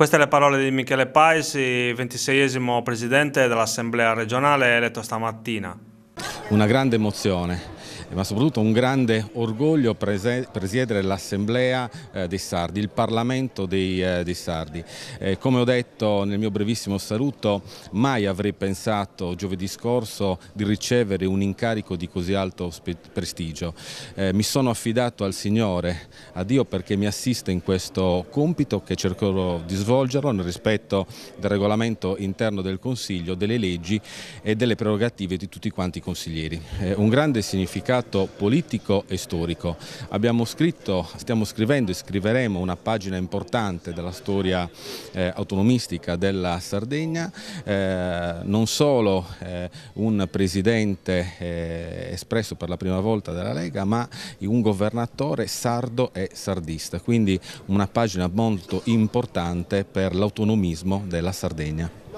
Queste le parole di Michele Paisi, 26esimo presidente dell'Assemblea regionale eletto stamattina. Una grande emozione, eh, ma soprattutto un grande orgoglio presiedere l'Assemblea eh, dei Sardi, il Parlamento dei, eh, dei Sardi. come ho detto nel mio brevissimo saluto, mai avrei pensato giovedì scorso di ricevere un incarico di così alto prestigio. mi sono affidato al Signore, a Dio perché mi assiste in questo compito che cercherò di svolgerlo nel rispetto del regolamento interno del Consiglio, delle leggi e delle prerogative di tutti quanti i consiglieri. un grande significato significato politico e storico. Abbiamo scritto, stiamo scrivendo e scriveremo una pagina importante della storia eh, autonomistica della Sardegna, eh, non solo eh, un presidente eh, espresso per la prima volta dalla Lega, ma un governatore sardo e sardista, quindi una pagina molto importante per l'autonomismo della Sardegna.